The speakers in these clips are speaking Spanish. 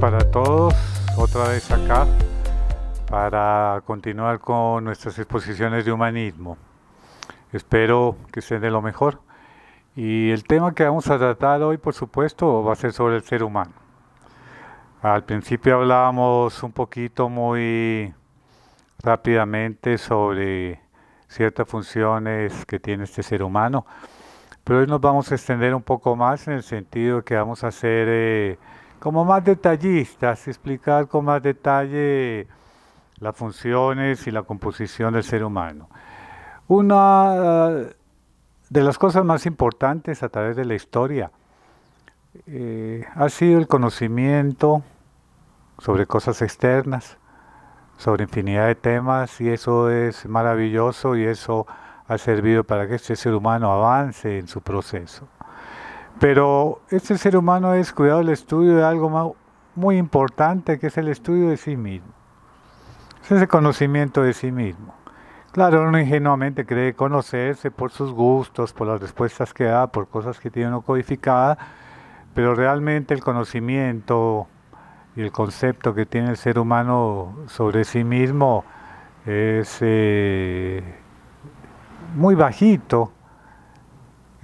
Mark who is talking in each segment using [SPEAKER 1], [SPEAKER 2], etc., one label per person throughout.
[SPEAKER 1] para todos, otra vez acá para continuar con nuestras exposiciones de humanismo. Espero que estén de lo mejor. Y el tema que vamos a tratar hoy, por supuesto, va a ser sobre el ser humano. Al principio hablábamos un poquito muy rápidamente sobre ciertas funciones que tiene este ser humano, pero hoy nos vamos a extender un poco más en el sentido que vamos a hacer... Eh, como más detallistas, explicar con más detalle las funciones y la composición del ser humano. Una eh, de las cosas más importantes a través de la historia eh, ha sido el conocimiento sobre cosas externas, sobre infinidad de temas, y eso es maravilloso y eso ha servido para que este ser humano avance en su proceso. Pero este ser humano ha descuidado el estudio de algo muy importante que es el estudio de sí mismo. Es ese conocimiento de sí mismo. Claro, uno ingenuamente cree conocerse por sus gustos, por las respuestas que da, por cosas que tiene uno codificada, pero realmente el conocimiento y el concepto que tiene el ser humano sobre sí mismo es eh, muy bajito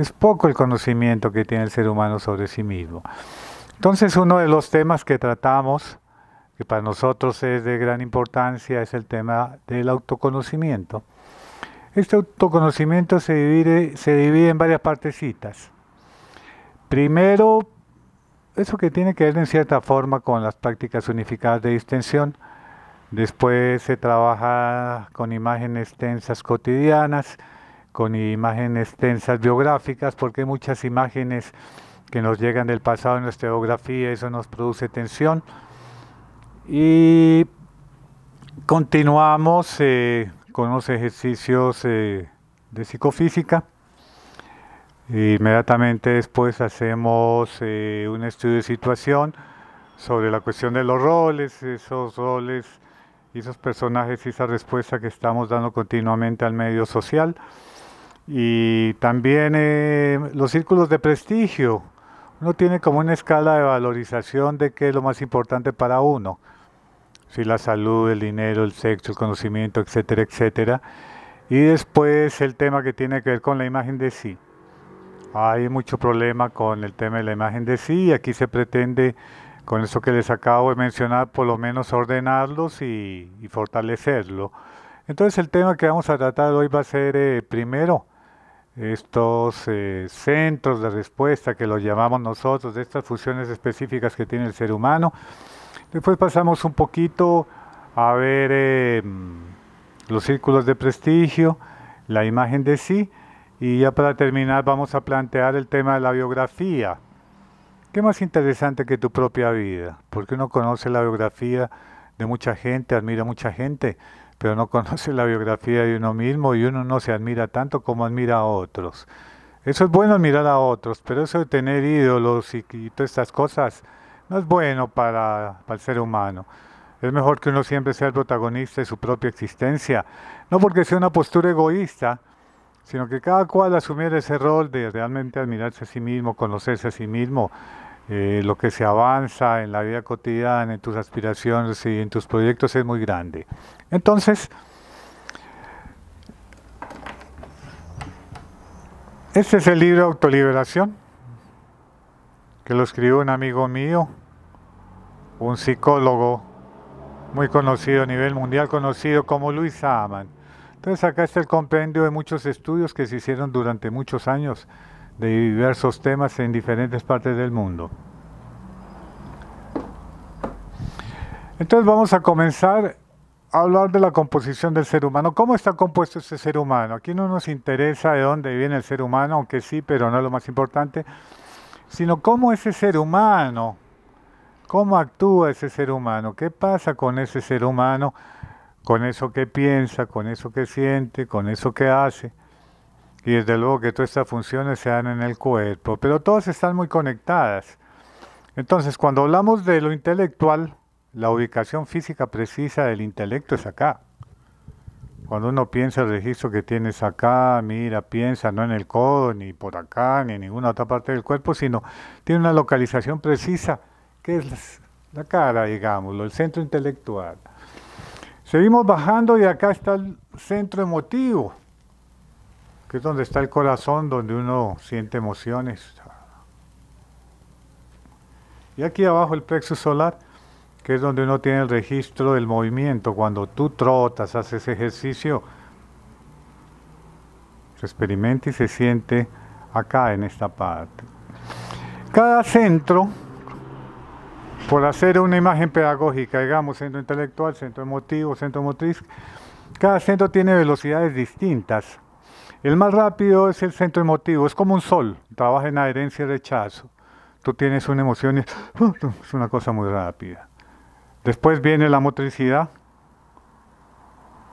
[SPEAKER 1] es poco el conocimiento que tiene el ser humano sobre sí mismo. Entonces uno de los temas que tratamos, que para nosotros es de gran importancia, es el tema del autoconocimiento. Este autoconocimiento se divide, en varias partecitas. Primero, eso que tiene que ver en cierta forma con las prácticas unificadas de distensión. Después se trabaja con imágenes tensas cotidianas con imágenes tensas biográficas, porque hay muchas imágenes que nos llegan del pasado en nuestra biografía, eso nos produce tensión. Y continuamos eh, con unos ejercicios eh, de psicofísica. Inmediatamente después hacemos eh, un estudio de situación sobre la cuestión de los roles, esos roles y esos personajes y esa respuesta que estamos dando continuamente al medio social. Y también eh, los círculos de prestigio. Uno tiene como una escala de valorización de qué es lo más importante para uno. Si la salud, el dinero, el sexo, el conocimiento, etcétera, etcétera. Y después el tema que tiene que ver con la imagen de sí. Hay mucho problema con el tema de la imagen de sí y aquí se pretende, con eso que les acabo de mencionar, por lo menos ordenarlos y, fortalecerlo. Entonces el tema que vamos a tratar hoy va a ser eh, primero estos eh, centros de respuesta que los llamamos nosotros, de estas funciones específicas que tiene el ser humano. Después pasamos un poquito a ver eh, los círculos de prestigio, la imagen de sí, y ya para terminar vamos a plantear el tema de la biografía. ¿Qué más interesante que tu propia vida? Porque uno conoce la biografía de mucha gente, admira mucha gente, pero no conoce la biografía de uno mismo y uno no se admira tanto como admira a otros. Eso es bueno admirar a otros, pero eso de tener ídolos y, todas estas cosas no es bueno para, para el ser humano. Es mejor que uno siempre sea el protagonista de su propia existencia, no porque sea una postura egoísta, sino que cada cual asumiera ese rol de realmente admirarse a sí mismo, conocerse a sí mismo eh, lo que se avanza en la vida cotidiana, en tus aspiraciones y en tus proyectos es muy grande. Entonces, este es el libro Autoliberación, que lo escribió un amigo mío, un psicólogo muy conocido a nivel mundial, conocido como Luis Aman. Entonces acá está el compendio de muchos estudios que se hicieron durante muchos años de diversos temas en diferentes partes del mundo. Entonces vamos a comenzar a hablar de la composición del ser humano. ¿Cómo está compuesto ese ser humano? Aquí no nos interesa de dónde viene el ser humano, aunque sí, pero no es lo más importante, sino cómo ese ser humano, cómo actúa ese ser humano, qué pasa con ese ser humano, con eso que piensa, con eso que siente, con eso que hace y desde luego que todas estas funciones se dan en el cuerpo, pero todas están muy conectadas. Entonces, cuando hablamos de lo intelectual, la ubicación física precisa del intelecto es acá. Cuando uno piensa el registro que tienes acá, mira, piensa no en el codo, ni por acá, ni en ninguna otra parte del cuerpo, sino tiene una localización precisa, que es la cara, digámoslo, el centro intelectual. Seguimos bajando y acá está el centro emotivo que es donde está el corazón, donde uno siente emociones. Y aquí abajo el plexo solar, que es donde uno tiene el registro del movimiento. Cuando tú trotas, haces ejercicio, se experimenta y se siente acá en esta parte. Cada centro, por hacer una imagen pedagógica, digamos, centro intelectual, centro emotivo, centro motriz, cada centro tiene velocidades distintas. El más rápido es el centro emotivo, es como un sol, trabaja en adherencia y rechazo. Tú tienes una emoción y uh, es una cosa muy rápida. Después viene la motricidad.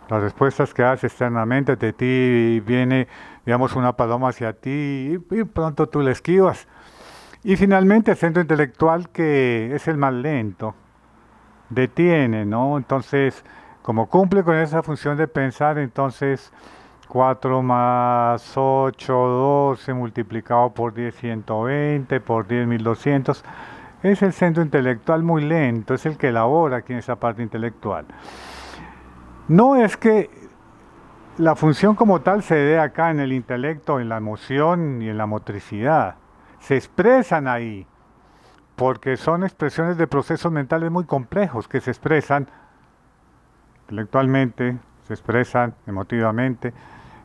[SPEAKER 1] Las respuestas que haces externamente de ti viene, digamos, una paloma hacia ti y pronto tú la esquivas. Y finalmente el centro intelectual que es el más lento, detiene, ¿no? Entonces, como cumple con esa función de pensar, entonces 4 más 8, 12 multiplicado por 10, 120, por 10, 1200. Es el centro intelectual muy lento, es el que elabora aquí en esa parte intelectual. No es que la función como tal se dé acá en el intelecto, en la emoción y en la motricidad. Se expresan ahí, porque son expresiones de procesos mentales muy complejos que se expresan intelectualmente, se expresan emotivamente,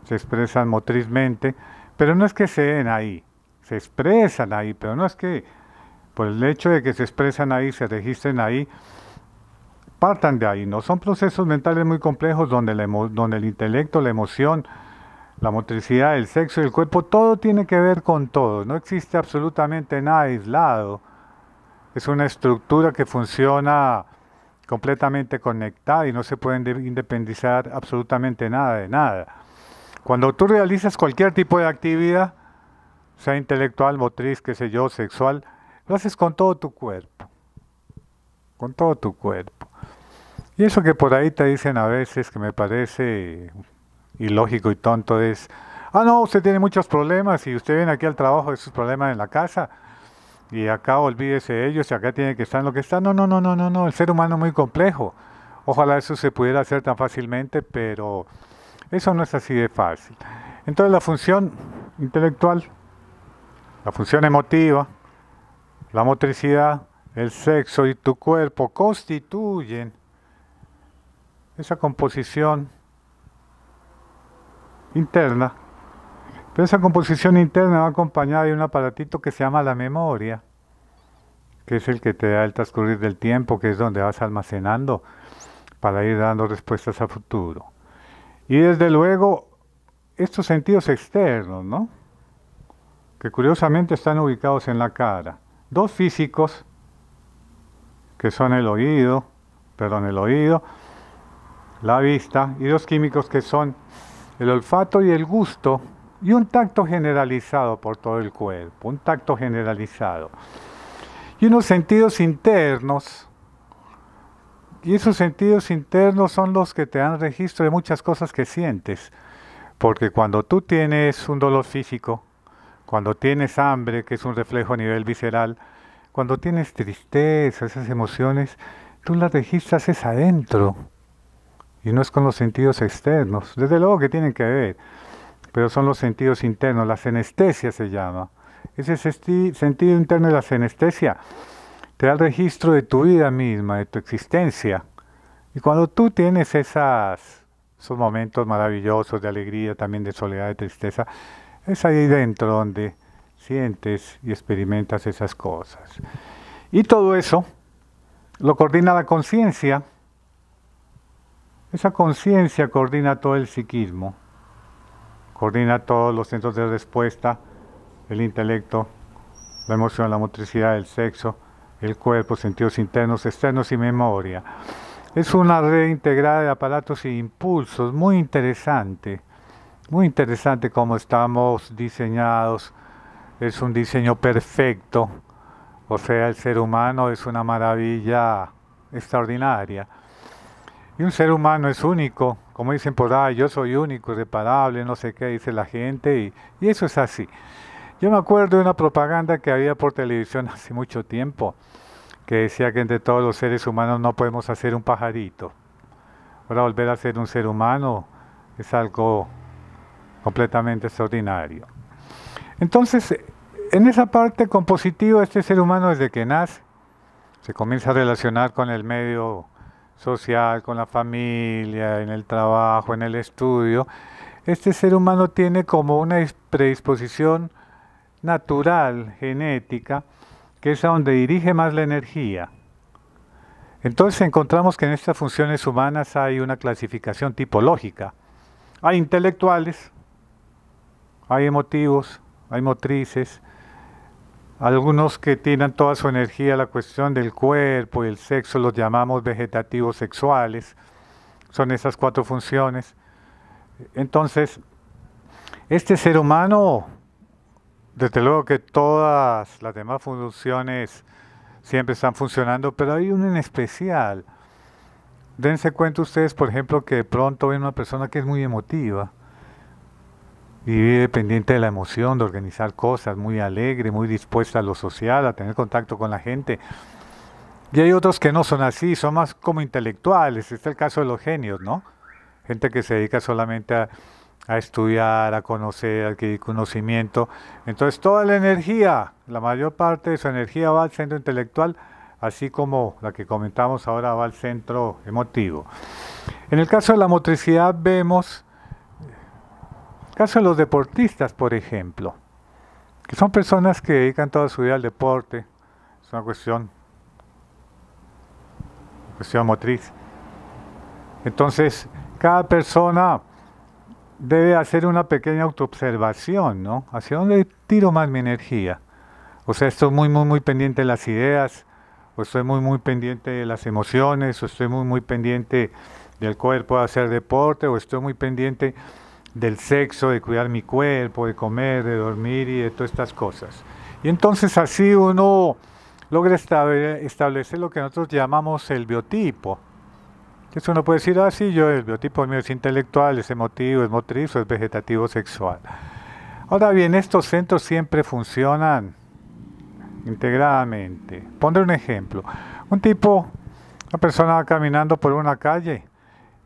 [SPEAKER 1] se expresan motrizmente, pero no es que se den ahí, se expresan ahí, pero no es que por el hecho de que se expresan ahí, se registren ahí, partan de ahí, ¿no? Son procesos mentales muy complejos donde, donde el intelecto, la emoción, la motricidad, el sexo y el cuerpo, todo tiene que ver con todo, no existe absolutamente nada aislado, es una estructura que funciona completamente conectada y no se puede independizar absolutamente nada de nada. Cuando tú realizas cualquier tipo de actividad, sea intelectual, motriz, qué sé yo, sexual, lo haces con todo tu cuerpo. Con todo tu cuerpo. Y eso que por ahí te dicen a veces que me parece ilógico y tonto es, ah, no, usted tiene muchos problemas y usted viene aquí al trabajo de sus problemas en la casa y acá olvídese de ellos y acá tiene que estar en lo que está. No, no, no, no, no, no, el ser humano es muy complejo. Ojalá eso se pudiera hacer tan fácilmente, pero eso no es así de fácil. Entonces la función intelectual, la función emotiva, la motricidad, el sexo y tu cuerpo constituyen esa composición interna. Pero esa composición interna va acompañada de un aparatito que se llama la memoria, que es el que te da el transcurrir del tiempo, que es donde vas almacenando para ir dando respuestas a futuro. Y desde luego, estos sentidos externos, ¿no? Que curiosamente están ubicados en la cara. Dos físicos, que son el oído, perdón, el oído, la vista, y dos químicos que son el olfato y el gusto, y un tacto generalizado por todo el cuerpo, un tacto generalizado. Y unos sentidos internos, y esos sentidos internos son los que te dan registro de muchas cosas que sientes. Porque cuando tú tienes un dolor físico, cuando tienes hambre, que es un reflejo a nivel visceral, cuando tienes tristeza, esas emociones, tú las registras es adentro y no es con los sentidos externos. Desde luego que tienen que ver, pero son los sentidos internos, la senestesia se llama. Ese sentido interno de la senestesia Será el registro de tu vida misma, de tu existencia. Y cuando tú tienes esas, esos momentos maravillosos de alegría, también de soledad, de tristeza, es ahí dentro donde sientes y experimentas esas cosas. Y todo eso lo coordina la conciencia. Esa conciencia coordina todo el psiquismo, coordina todos los centros de respuesta, el intelecto, la emoción, la motricidad, el sexo, el cuerpo, sentidos internos, externos y memoria. Es una red integrada de aparatos e impulsos, muy interesante, muy interesante como estamos diseñados, es un diseño perfecto, o sea, el ser humano es una maravilla extraordinaria. Y un ser humano es único, como dicen por ahí, yo soy único, reparable, no sé qué dice la gente, y, y eso es así. Yo me acuerdo de una propaganda que había por televisión hace mucho tiempo, que decía que entre todos los seres humanos no podemos hacer un pajarito. Ahora volver a ser un ser humano es algo completamente extraordinario. Entonces, en esa parte compositiva, este ser humano desde que nace, se comienza a relacionar con el medio social, con la familia, en el trabajo, en el estudio, este ser humano tiene como una predisposición natural, genética, que es a donde dirige más la energía. Entonces encontramos que en estas funciones humanas hay una clasificación tipológica. Hay intelectuales, hay emotivos, hay motrices, algunos que tiran toda su energía a la cuestión del cuerpo y el sexo, los llamamos vegetativos sexuales, son esas cuatro funciones. Entonces, este ser humano desde luego que todas las demás funciones siempre están funcionando, pero hay una en especial. Dense cuenta ustedes, por ejemplo, que de pronto ven una persona que es muy emotiva y vive pendiente de la emoción, de organizar cosas, muy alegre, muy dispuesta a lo social, a tener contacto con la gente. Y hay otros que no son así, son más como intelectuales. Este es el caso de los genios, ¿no? Gente que se dedica solamente a a estudiar, a conocer, a adquirir conocimiento. Entonces toda la energía, la mayor parte de su energía va al centro intelectual, así como la que comentamos ahora va al centro emotivo. En el caso de la motricidad vemos, el caso de los deportistas, por ejemplo, que son personas que dedican toda su vida al deporte, es una cuestión, cuestión motriz. Entonces, cada persona debe hacer una pequeña autoobservación, ¿no? ¿Hacia dónde tiro más mi energía? O sea, estoy muy, muy, muy pendiente de las ideas, o estoy muy, muy pendiente de las emociones, o estoy muy, muy pendiente del cuerpo de hacer deporte, o estoy muy pendiente del sexo, de cuidar mi cuerpo, de comer, de dormir y de todas estas cosas. Y entonces así uno logra establecer lo que nosotros llamamos el biotipo, entonces uno puede decir, ah, sí, yo el biotipo mío es intelectual, es emotivo, es motriz o es vegetativo sexual. Ahora bien, estos centros siempre funcionan integradamente. Pondré un ejemplo. Un tipo, una persona va caminando por una calle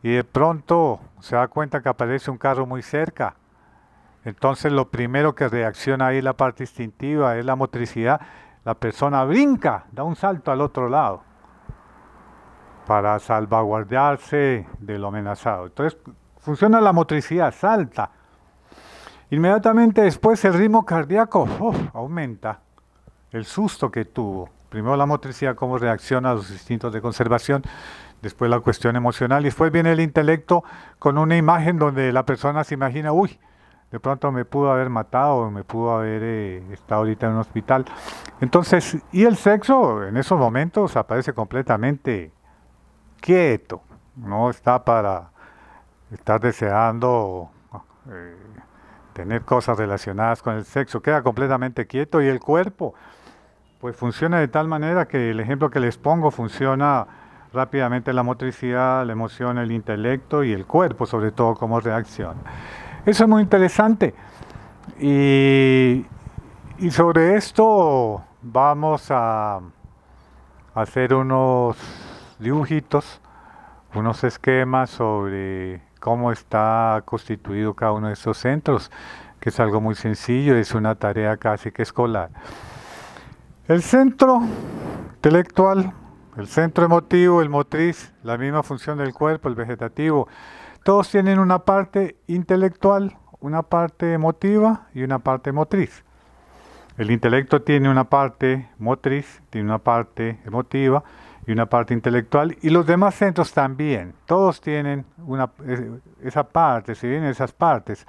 [SPEAKER 1] y de pronto se da cuenta que aparece un carro muy cerca. Entonces lo primero que reacciona ahí la parte instintiva es la motricidad. La persona brinca, da un salto al otro lado para salvaguardarse de lo amenazado. Entonces funciona la motricidad, salta. Inmediatamente después el ritmo cardíaco aumenta, el susto que tuvo. Primero la motricidad, cómo reacciona a los instintos de conservación, después la cuestión emocional y después viene el intelecto con una imagen donde la persona se imagina, uy, de pronto me pudo haber matado, me pudo haber eh, estado ahorita en un hospital. Entonces, y el sexo en esos momentos aparece completamente quieto, no está para estar deseando eh, tener cosas relacionadas con el sexo, queda completamente quieto y el cuerpo pues funciona de tal manera que el ejemplo que les pongo funciona rápidamente la motricidad, la emoción, el intelecto y el cuerpo sobre todo como reacción. Eso es muy interesante y sobre esto vamos a hacer unos dibujitos, unos esquemas sobre cómo está constituido cada uno de estos centros, que es algo muy sencillo, es una tarea casi que escolar. El centro intelectual, el centro emotivo, el motriz, la misma función del cuerpo, el vegetativo, todos tienen una parte intelectual, una parte emotiva y una parte motriz. El intelecto tiene una parte motriz, tiene una parte emotiva y una parte intelectual, y los demás centros también, todos tienen una, esa parte, se vienen esas partes.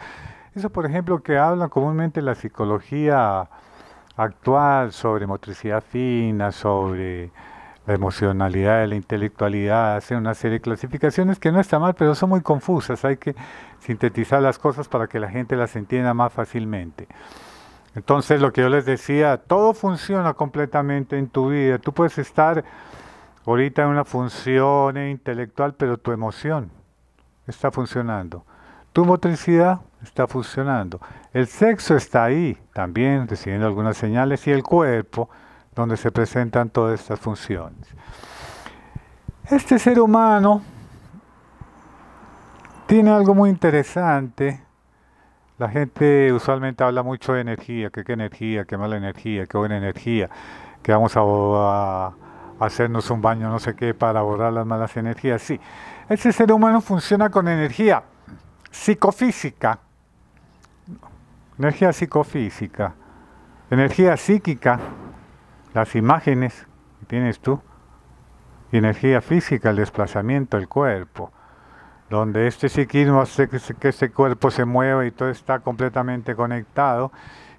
[SPEAKER 1] Eso, por ejemplo, que hablan comúnmente la psicología actual sobre motricidad fina, sobre la emocionalidad, la intelectualidad, hace una serie de clasificaciones que no está mal, pero son muy confusas. Hay que sintetizar las cosas para que la gente las entienda más fácilmente. Entonces, lo que yo les decía, todo funciona completamente en tu vida. Tú puedes estar Ahorita es una función intelectual, pero tu emoción está funcionando. Tu motricidad está funcionando. El sexo está ahí también, recibiendo algunas señales, y el cuerpo, donde se presentan todas estas funciones. Este ser humano tiene algo muy interesante. La gente usualmente habla mucho de energía, qué energía, ¿Qué mala energía, ¿Qué buena energía, que vamos a hacernos un baño, no sé qué, para borrar las malas energías. Sí, ese ser humano funciona con energía psicofísica, energía psicofísica, energía psíquica, las imágenes que tienes tú, y energía física, el desplazamiento, del cuerpo, donde este psiquismo hace que este cuerpo se mueva y todo está completamente conectado.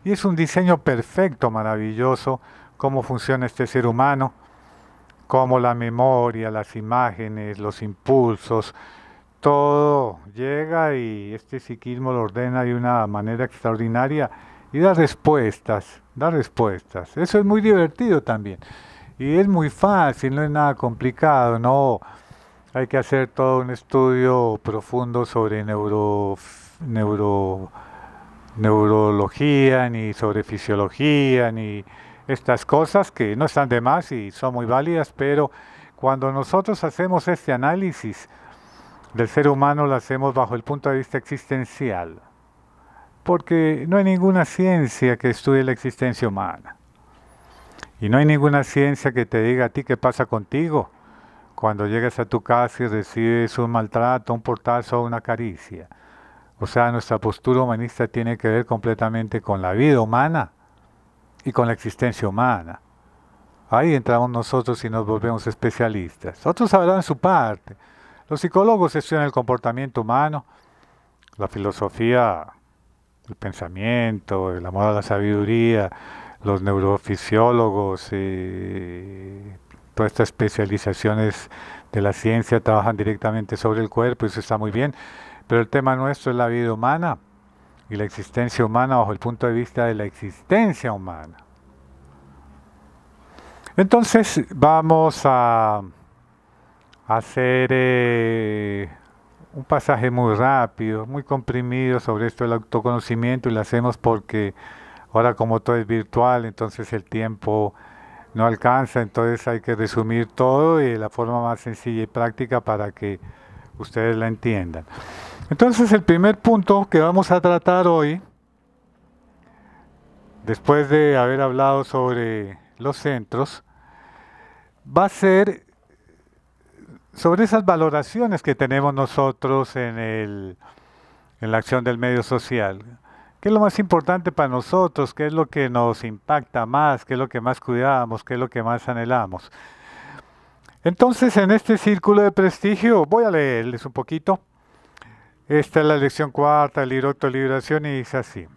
[SPEAKER 1] Y es un diseño perfecto, maravilloso, cómo funciona este ser humano como la memoria, las imágenes, los impulsos, todo llega y este psiquismo lo ordena de una manera extraordinaria y da respuestas, da respuestas. Eso es muy divertido también. Y es muy fácil, no es nada complicado, no hay que hacer todo un estudio profundo sobre neuro, neuro neurología, ni sobre fisiología, ni estas cosas que no están de más y son muy válidas, pero cuando nosotros hacemos este análisis del ser humano, lo hacemos bajo el punto de vista existencial, porque no hay ninguna ciencia que estudie la existencia humana. Y no hay ninguna ciencia que te diga a ti qué pasa contigo cuando llegas a tu casa y recibes un maltrato, un portazo o una caricia. O sea, nuestra postura humanista tiene que ver completamente con la vida humana y con la existencia humana. Ahí entramos nosotros y nos volvemos especialistas. Otros sabrán su parte. Los psicólogos estudian el comportamiento humano, la filosofía, el pensamiento, el amor a la sabiduría, los neurofisiólogos, y eh, todas estas especializaciones de la ciencia trabajan directamente sobre el cuerpo, eso está muy bien, pero el tema nuestro es la vida humana y la existencia humana bajo el punto de vista de la existencia humana. Entonces vamos a hacer eh, un pasaje muy rápido, muy comprimido sobre esto del autoconocimiento y lo hacemos porque ahora como todo es virtual, entonces el tiempo no alcanza, entonces hay que resumir todo y de la forma más sencilla y práctica para que ustedes la entiendan. Entonces el primer punto que vamos a tratar hoy, después de haber hablado sobre los centros, va a ser sobre esas valoraciones que tenemos nosotros en, en la acción del medio social. ¿Qué es lo más importante para nosotros? ¿Qué es lo que nos impacta más? ¿Qué es lo que más cuidamos? ¿Qué es lo que más anhelamos? Entonces, en este círculo de prestigio, voy a leerles un poquito esta es la lección cuarta, el liberación y dice así.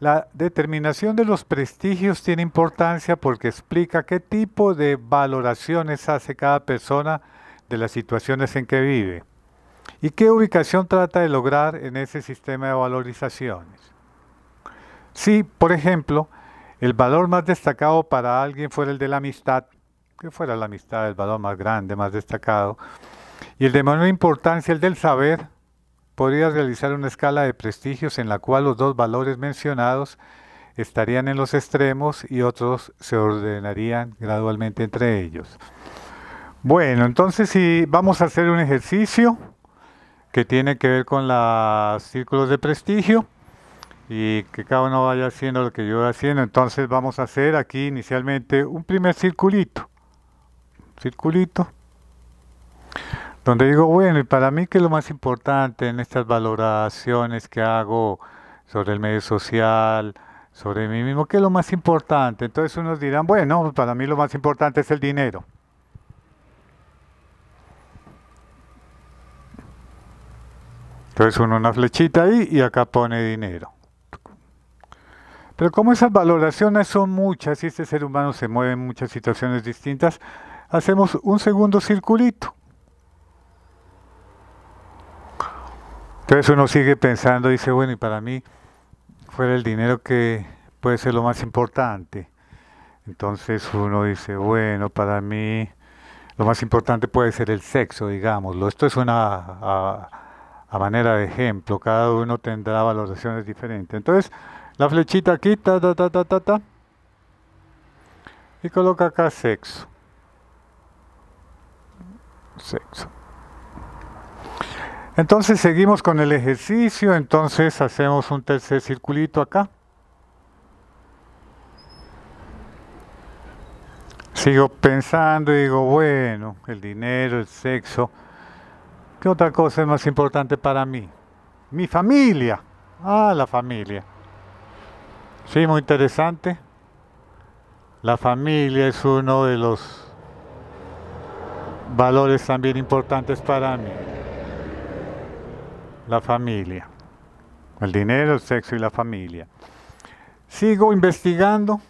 [SPEAKER 1] La determinación de los prestigios tiene importancia porque explica qué tipo de valoraciones hace cada persona de las situaciones en que vive y qué ubicación trata de lograr en ese sistema de valorizaciones. Si, por ejemplo, el valor más destacado para alguien fuera el de la amistad, que fuera la amistad el valor más grande, más destacado, y el de menor importancia el del saber, podría realizar una escala de prestigios en la cual los dos valores mencionados estarían en los extremos y otros se ordenarían gradualmente entre ellos. Bueno, entonces si vamos a hacer un ejercicio que tiene que ver con los círculos de prestigio y que cada uno vaya haciendo lo que yo voy haciendo, entonces vamos a hacer aquí inicialmente un primer circulito. Circulito donde digo, bueno, y para mí qué es lo más importante en estas valoraciones que hago sobre el medio social, sobre mí mismo, ¿qué es lo más importante? Entonces unos dirán, bueno, para mí lo más importante es el dinero. Entonces uno una flechita ahí y acá pone dinero. Pero como esas valoraciones son muchas y este ser humano se mueve en muchas situaciones distintas, hacemos un segundo circulito. Entonces uno sigue pensando, dice, bueno, y para mí fuera el dinero que puede ser lo más importante. Entonces uno dice, bueno, para mí lo más importante puede ser el sexo, digámoslo. Esto es una a, manera de ejemplo, cada uno tendrá valoraciones diferentes. Entonces, la flechita aquí, ta, ta, ta, ta, ta, ta, y coloca acá sexo. Sexo. Entonces seguimos con el ejercicio, entonces hacemos un tercer circulito acá. Sigo pensando y digo, bueno, el dinero, el sexo, ¿qué otra cosa es más importante para mí? Mi familia. Ah, la familia. Sí, muy interesante. La familia es uno de los valores también importantes para mí la familia. El dinero, el sexo y la familia. Sigo investigando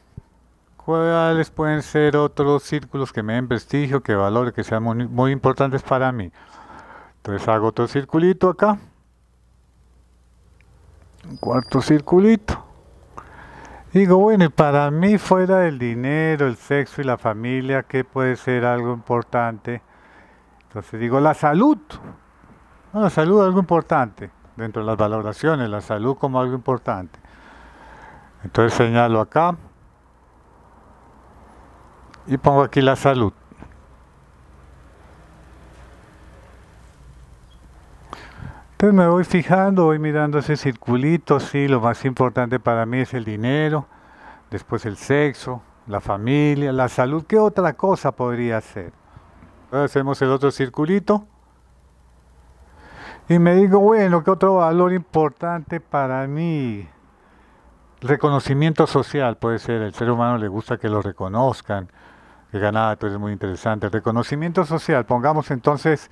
[SPEAKER 1] cuáles pueden ser otros círculos que me den prestigio, que valore, que sean muy, importantes para mí. Entonces hago otro circulito acá. Un cuarto circulito. Digo, bueno, y para mí fuera del dinero, el sexo y la familia, ¿qué puede ser algo importante? Entonces digo, la salud. Bueno, salud es algo importante dentro de las valoraciones, la salud como algo importante. Entonces señalo acá y pongo aquí la salud. Entonces me voy fijando, voy mirando ese circulito, sí, lo más importante para mí es el dinero, después el sexo, la familia, la salud, ¿qué otra cosa podría ser? hacemos el otro circulito. Y me digo, bueno, ¿qué otro valor importante para mí? Reconocimiento social puede ser, el ser humano le gusta que lo reconozcan, que ganada, ah, tú es muy interesante. Reconocimiento social, pongamos entonces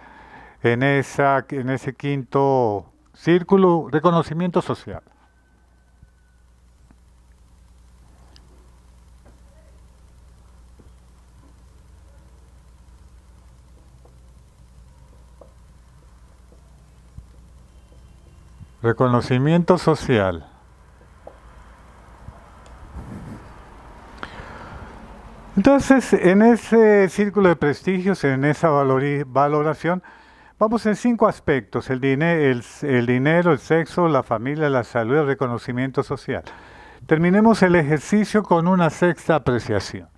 [SPEAKER 1] en, esa, en ese quinto círculo, reconocimiento social. Reconocimiento social. Entonces, en ese círculo de prestigios, en esa valoración, vamos en cinco aspectos, el, el dinero, el sexo, la familia, la salud, el reconocimiento social. Terminemos el ejercicio con una sexta apreciación.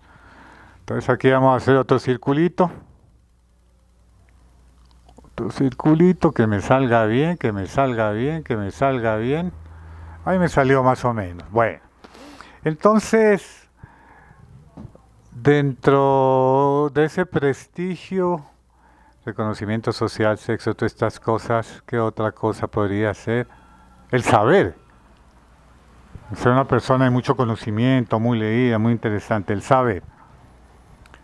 [SPEAKER 1] Entonces aquí vamos a hacer otro circulito circulito, que me salga bien, que me salga bien, que me salga bien. Ahí me salió más o menos. Bueno, entonces, dentro de ese prestigio, reconocimiento social, sexo, todas estas cosas, ¿qué otra cosa podría ser? El saber. Ser una persona de mucho conocimiento, muy leída, muy interesante, el saber.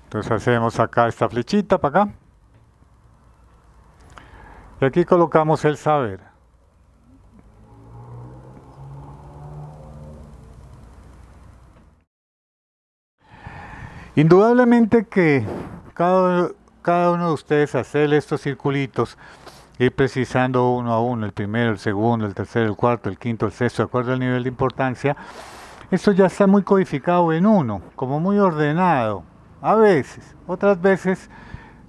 [SPEAKER 1] Entonces hacemos acá esta flechita para acá. Y aquí colocamos el saber. Indudablemente que cada, cada uno de ustedes hacer estos circulitos, ir precisando uno a uno, el primero, el segundo, el tercero, el cuarto, el quinto, el sexto, de acuerdo al nivel de importancia, esto ya está muy codificado en uno, como muy ordenado. A veces, otras veces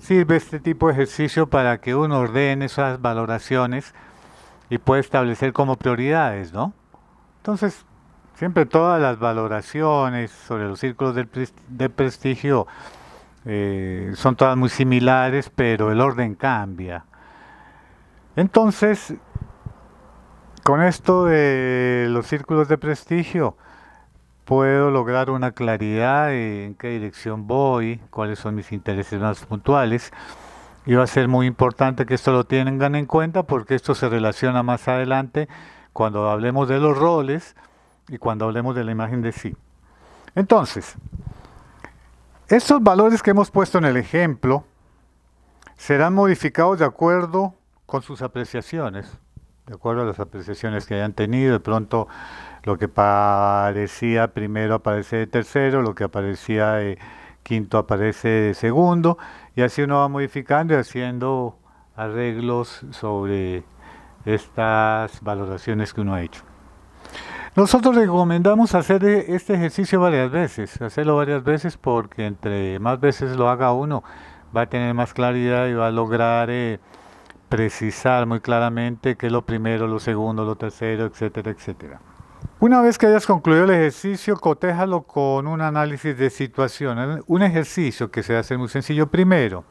[SPEAKER 1] sirve este tipo de ejercicio para que uno ordene esas valoraciones y pueda establecer como prioridades, ¿no? Entonces, siempre todas las valoraciones sobre los círculos de, prestigio eh, son todas muy similares, pero el orden cambia. Entonces, con esto de los círculos de prestigio, puedo lograr una claridad en qué dirección voy, cuáles son mis intereses más puntuales. Y va a ser muy importante que esto lo tengan en cuenta porque esto se relaciona más adelante cuando hablemos de los roles y cuando hablemos de la imagen de sí. Entonces, estos valores que hemos puesto en el ejemplo serán modificados de acuerdo con sus apreciaciones, de acuerdo a las apreciaciones que hayan tenido, de pronto lo que parecía primero aparece de tercero, lo que aparecía de quinto aparece de segundo, y así uno va modificando y haciendo arreglos sobre estas valoraciones que uno ha hecho. Nosotros recomendamos hacer este ejercicio varias veces, hacerlo varias veces porque entre más veces lo haga uno va a tener más claridad y va a lograr eh, precisar muy claramente qué es lo primero, lo segundo, lo tercero, etcétera, etcétera. Una vez que hayas concluido el ejercicio, cotéjalo con un análisis de situación. Un ejercicio que se hace muy sencillo primero,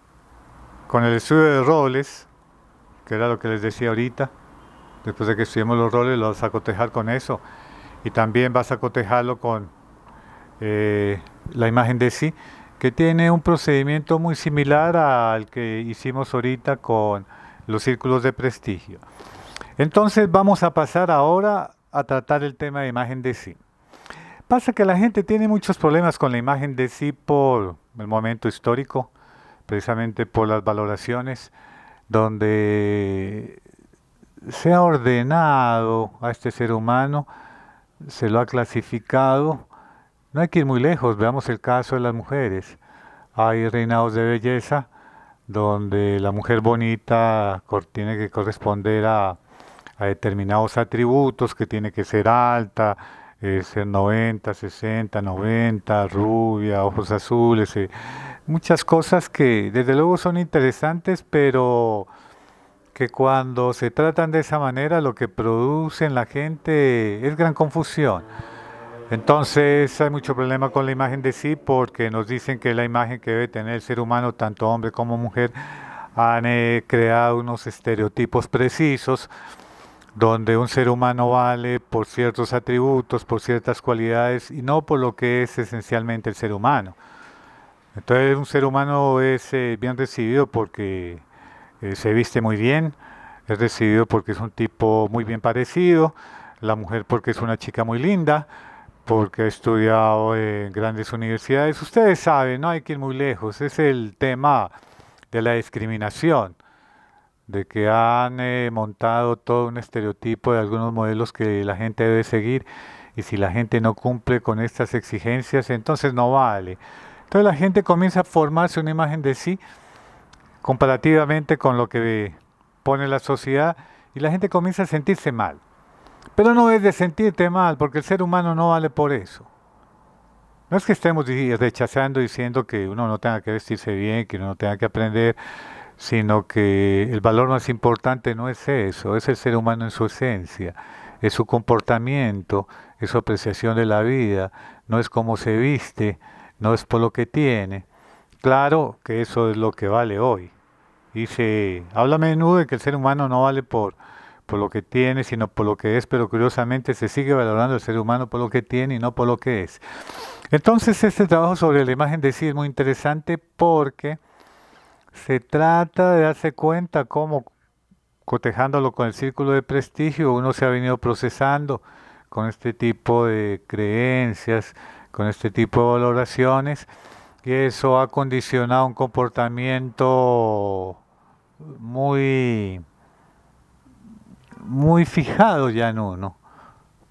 [SPEAKER 1] con el estudio de roles, que era lo que les decía ahorita. Después de que estudiemos los roles, lo vas a cotejar con eso. Y también vas a cotejarlo con eh, la imagen de sí, que tiene un procedimiento muy similar al que hicimos ahorita con los círculos de prestigio. Entonces vamos a pasar ahora a tratar el tema de imagen de sí. Pasa que la gente tiene muchos problemas con la imagen de sí por el momento histórico, precisamente por las valoraciones, donde se ha ordenado a este ser humano, se lo ha clasificado. No hay que ir muy lejos, veamos el caso de las mujeres. Hay reinados de belleza donde la mujer bonita tiene que corresponder a a determinados atributos que tiene que ser alta, eh, ser 90, 60, 90, rubia, ojos azules, eh, muchas cosas que desde luego son interesantes, pero que cuando se tratan de esa manera lo que produce en la gente es gran confusión. Entonces hay mucho problema con la imagen de sí porque nos dicen que la imagen que debe tener el ser humano, tanto hombre como mujer, han eh, creado unos estereotipos precisos donde un ser humano vale por ciertos atributos, por ciertas cualidades y no por lo que es esencialmente el ser humano. Entonces un ser humano es eh, bien recibido porque eh, se viste muy bien, es recibido porque es un tipo muy bien parecido, la mujer porque es una chica muy linda, porque ha estudiado en grandes universidades. Ustedes saben, no hay que ir muy lejos, es el tema de la discriminación de que han eh, montado todo un estereotipo de algunos modelos que la gente debe seguir y si la gente no cumple con estas exigencias, entonces no vale. Entonces la gente comienza a formarse una imagen de sí comparativamente con lo que pone la sociedad y la gente comienza a sentirse mal. Pero no es de sentirte mal, porque el ser humano no vale por eso. No es que estemos rechazando diciendo que uno no tenga que vestirse bien, que uno no tenga que aprender sino que el valor más importante no es eso, es el ser humano en su esencia, es su comportamiento, es su apreciación de la vida, no es cómo se viste, no es por lo que tiene. Claro que eso es lo que vale hoy. Y se habla a menudo de que el ser humano no vale por, por lo que tiene, sino por lo que es, pero curiosamente se sigue valorando el ser humano por lo que tiene y no por lo que es. Entonces este trabajo sobre la imagen de sí es muy interesante porque se trata de darse cuenta cómo, cotejándolo con el círculo de prestigio, uno se ha venido procesando con este tipo de creencias, con este tipo de valoraciones, y eso ha condicionado un comportamiento muy, muy fijado ya en uno,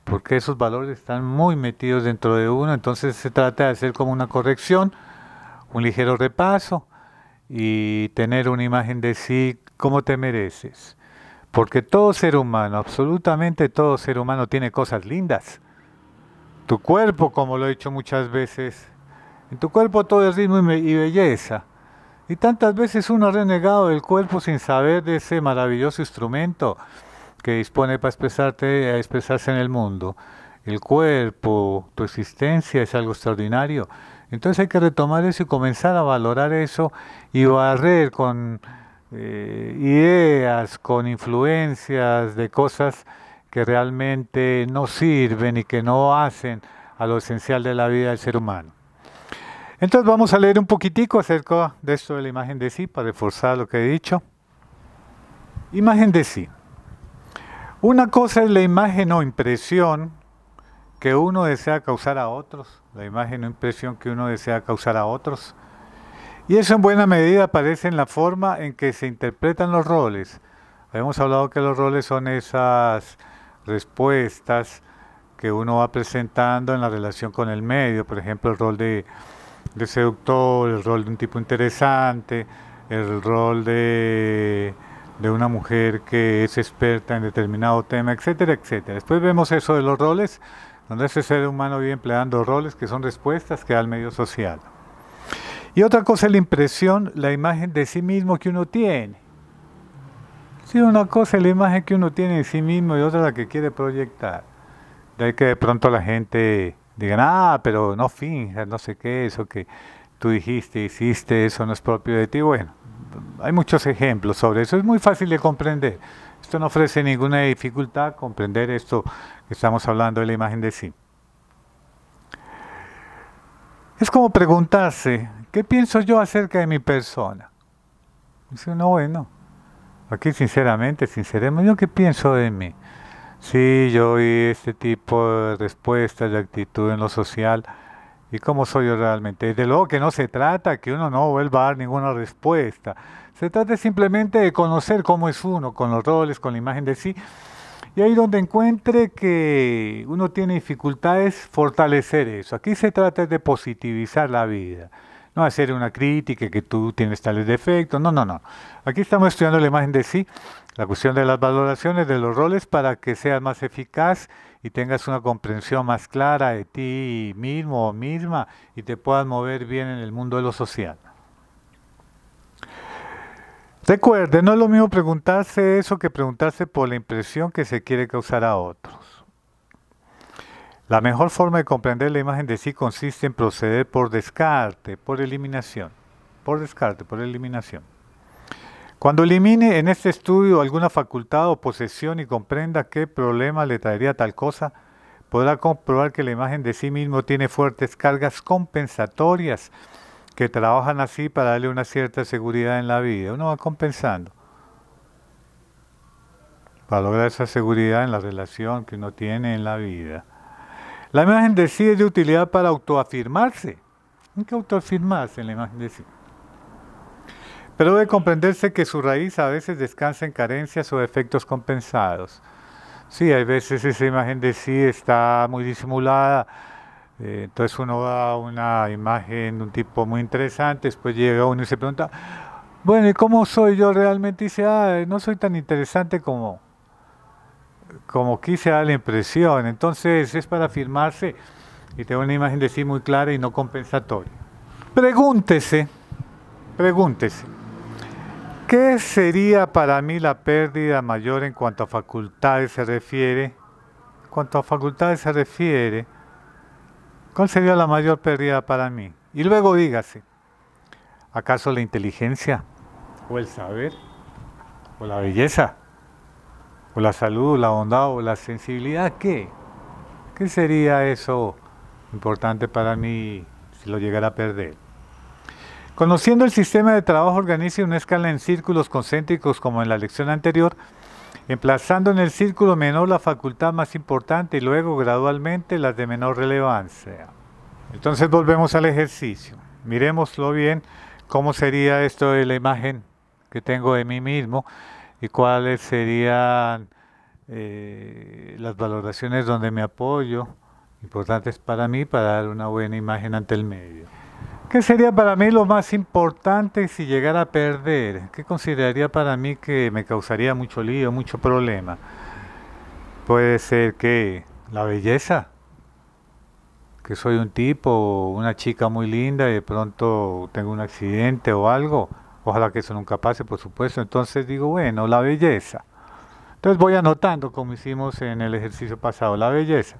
[SPEAKER 1] porque esos valores están muy metidos dentro de uno, entonces se trata de hacer como una corrección, un ligero repaso, y tener una imagen de sí como te mereces. Porque todo ser humano, absolutamente todo ser humano tiene cosas lindas. Tu cuerpo, como lo he dicho muchas veces, en tu cuerpo todo es ritmo y belleza. Y tantas veces uno ha renegado del cuerpo sin saber de ese maravilloso instrumento que dispone para expresarte, a expresarse en el mundo. El cuerpo, tu existencia es algo extraordinario entonces hay que retomar eso y comenzar a valorar eso y barrer con eh, ideas, con influencias de cosas que realmente no sirven y que no hacen a lo esencial de la vida del ser humano. Entonces vamos a leer un poquitico acerca de esto de la imagen de sí para reforzar lo que he dicho. Imagen de sí. Una cosa es la imagen o impresión que uno desea causar a otros, la imagen o impresión que uno desea causar a otros. Y eso en buena medida aparece en la forma en que se interpretan los roles. Hemos hablado que los roles son esas respuestas que uno va presentando en la relación con el medio, por ejemplo, el rol de, seductor, el rol de un tipo interesante, el rol de, de una mujer que es experta en determinado tema, etcétera, etcétera. Después vemos eso de los roles donde ese ser humano vive empleando roles que son respuestas que da el medio social. Y otra cosa es la impresión, la imagen de sí mismo que uno tiene. Sí, una cosa es la imagen que uno tiene de sí mismo y otra la que quiere proyectar. De ahí que de pronto la gente diga, ah, pero no finjas, no sé qué, eso que tú dijiste, hiciste, eso no es propio de ti. Bueno, hay muchos ejemplos sobre eso, es muy fácil de comprender. Esto no ofrece ninguna dificultad comprender esto que estamos hablando de la imagen de sí. Es como preguntarse, ¿qué pienso yo acerca de mi persona? Dice uno, bueno, aquí sinceramente, sinceramente, ¿yo qué pienso de mí? Sí, yo vi este tipo de respuestas, de actitud en lo social, ¿y cómo soy yo realmente? Desde luego que no se trata que uno no vuelva a dar ninguna respuesta, se trata simplemente de conocer cómo es uno, con los roles, con la imagen de sí. Y ahí donde encuentre que uno tiene dificultades, fortalecer eso. Aquí se trata de positivizar la vida. No hacer una crítica que tú tienes tales defectos. No, no, no. Aquí estamos estudiando la imagen de sí, la cuestión de las valoraciones, de los roles, para que seas más eficaz y tengas una comprensión más clara de ti mismo o misma y te puedas mover bien en el mundo de lo social. Recuerde, no es lo mismo preguntarse eso que preguntarse por la impresión que se quiere causar a otros. La mejor forma de comprender la imagen de sí consiste en proceder por descarte, por eliminación. Por descarte, por eliminación. Cuando elimine en este estudio alguna facultad o posesión y comprenda qué problema le traería tal cosa, podrá comprobar que la imagen de sí mismo tiene fuertes cargas compensatorias que trabajan así para darle una cierta seguridad en la vida. Uno va compensando para lograr esa seguridad en la relación que uno tiene en la vida. La imagen de sí es de utilidad para autoafirmarse. Hay que autoafirmarse en la imagen de sí. Pero debe comprenderse que su raíz a veces descansa en carencias o efectos compensados. Sí, hay veces esa imagen de sí está muy disimulada, eh, entonces uno da una imagen de un tipo muy interesante, después llega uno y se pregunta, bueno, ¿y cómo soy yo realmente? dice, ah, eh, no soy tan interesante como, como quise dar la impresión. Entonces es para afirmarse y tengo una imagen de sí muy clara y no compensatoria. Pregúntese, pregúntese, ¿qué sería para mí la pérdida mayor en cuanto a facultades se refiere? En cuanto a facultades se refiere, ¿Cuál sería la mayor pérdida para mí? Y luego dígase, ¿acaso la inteligencia? ¿O el saber? ¿O la belleza? ¿O la salud, o la bondad, o la sensibilidad? ¿Qué? ¿Qué sería eso importante para mí si lo llegara a perder? Conociendo el sistema de trabajo, organice una escala en círculos concéntricos como en la lección anterior emplazando en el círculo menor la facultad más importante y luego gradualmente las de menor relevancia. Entonces volvemos al ejercicio. Miremoslo bien, cómo sería esto de la imagen que tengo de mí mismo y cuáles serían eh, las valoraciones donde me apoyo, importantes para mí, para dar una buena imagen ante el medio. ¿Qué sería para mí lo más importante si llegara a perder? ¿Qué consideraría para mí que me causaría mucho lío, mucho problema? Puede ser que la belleza, que soy un tipo, una chica muy linda y de pronto tengo un accidente o algo. Ojalá que eso nunca pase, por supuesto. Entonces digo, bueno, la belleza. Entonces voy anotando como hicimos en el ejercicio pasado, la belleza.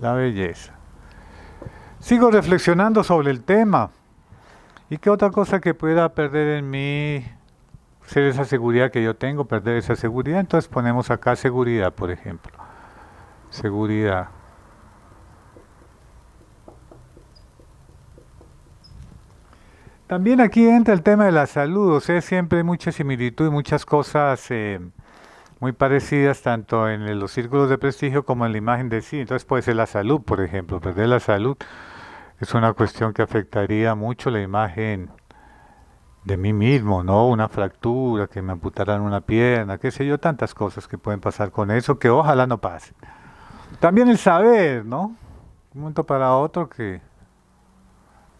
[SPEAKER 1] La belleza. Sigo reflexionando sobre el tema. ¿Y qué otra cosa que pueda perder en mí ser esa seguridad que yo tengo, perder esa seguridad? Entonces ponemos acá seguridad, por ejemplo. Seguridad. También aquí entra el tema de la salud, o sea, siempre hay mucha similitud y muchas cosas eh, muy parecidas tanto en los círculos de prestigio como en la imagen de sí. Entonces puede ser la salud, por ejemplo. Perder la salud es una cuestión que afectaría mucho la imagen de mí mismo, ¿no? Una fractura, que me amputaran una pierna, qué sé yo, tantas cosas que pueden pasar con eso, que ojalá no pase. También el saber, ¿no? Un momento para otro que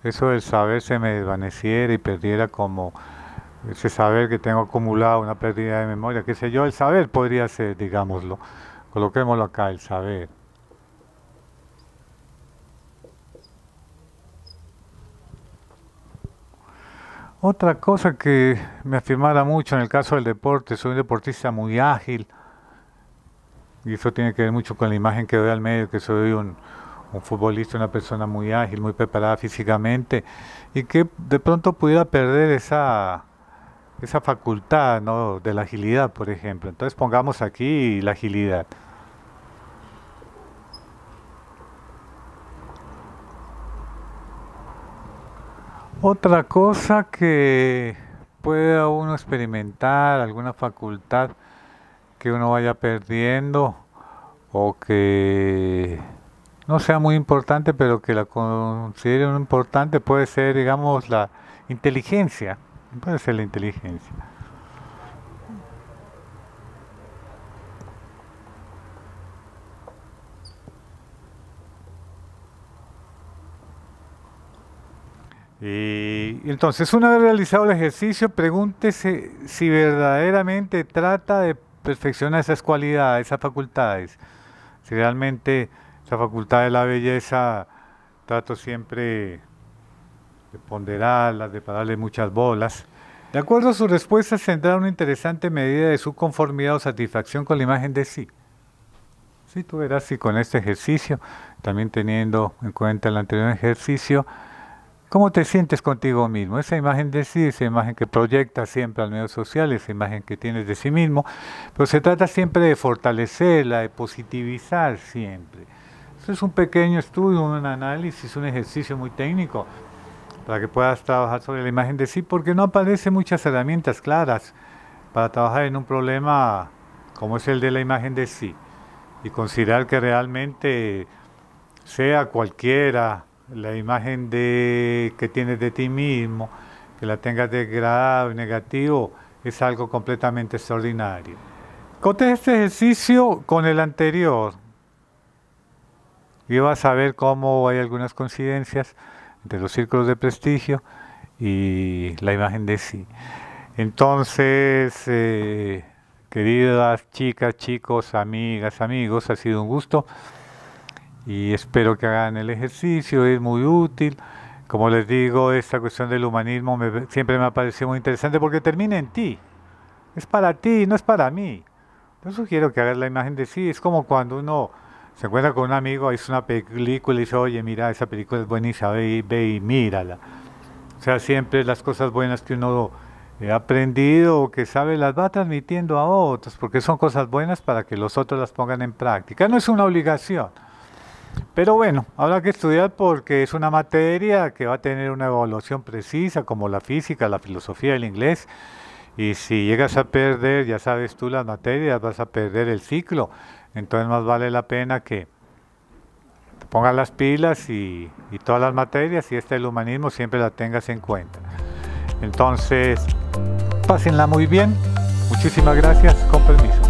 [SPEAKER 1] eso del saber se me desvaneciera y perdiera como ese saber que tengo acumulado, una pérdida de memoria, qué sé yo, el saber podría ser, digámoslo. Coloquémoslo acá, el saber. Otra cosa que me afirmara mucho en el caso del deporte, soy un deportista muy ágil, y eso tiene que ver mucho con la imagen que doy al medio, que soy un, un futbolista, una persona muy ágil, muy preparada físicamente, y que de pronto pudiera perder esa, esa facultad ¿no? de la agilidad, por ejemplo. Entonces pongamos aquí la agilidad. Otra cosa que pueda uno experimentar, alguna facultad que uno vaya perdiendo o que no sea muy importante, pero que la considere importante, puede ser, digamos, la inteligencia. Puede ser la inteligencia. Y entonces, una vez realizado el ejercicio, pregúntese si verdaderamente trata de perfeccionar esas cualidades, esas facultades. Si realmente la facultad de la belleza trato siempre de ponderarlas, de pararle muchas bolas. De acuerdo a respuesta respuestas, tendrá una interesante medida de su conformidad o satisfacción con la imagen de sí. Si sí, tú verás si con este ejercicio, también teniendo en cuenta el anterior ejercicio, ¿Cómo te sientes contigo mismo? Esa imagen de sí, esa imagen que proyectas siempre al medio social, esa imagen que tienes de sí mismo, pero se trata siempre de fortalecerla, de positivizar siempre. Eso es un pequeño estudio, un análisis, un ejercicio muy técnico, para que puedas trabajar sobre la imagen de sí, porque no aparecen muchas herramientas claras para trabajar en un problema como es el de la imagen de sí y considerar que realmente sea cualquiera la imagen de, que tienes de ti mismo, que la tengas degradado y negativo, es algo completamente extraordinario. Conté este ejercicio con el anterior y vas a ver cómo hay algunas coincidencias los círculos de prestigio y la imagen de sí. Entonces, eh, queridas chicas, chicos, amigas, amigos, ha sido un gusto y espero que hagan el ejercicio, es muy útil. Como les digo, esta cuestión del humanismo siempre me ha parecido muy interesante porque termina en ti. Es para ti, no es para mí. Yo sugiero que hagan la imagen de sí. Es como cuando uno se encuentra con un amigo, hizo una película y dice, oye, mira, esa película es buena, ve y, ve y mírala. O sea, siempre las cosas buenas que uno ha aprendido o que sabe las va transmitiendo a otros, porque son cosas buenas para que los otros las pongan en práctica. No es una obligación. Pero bueno, habrá que estudiar porque es una materia que va a tener una evaluación precisa, como la física, la filosofía, el inglés. Y si llegas a perder, ya sabes tú las materias, vas a perder el ciclo. Entonces más vale la pena que te pongas las pilas y, todas las materias y este el humanismo siempre la tengas en cuenta. Entonces, pásenla muy bien. Muchísimas gracias, con permiso.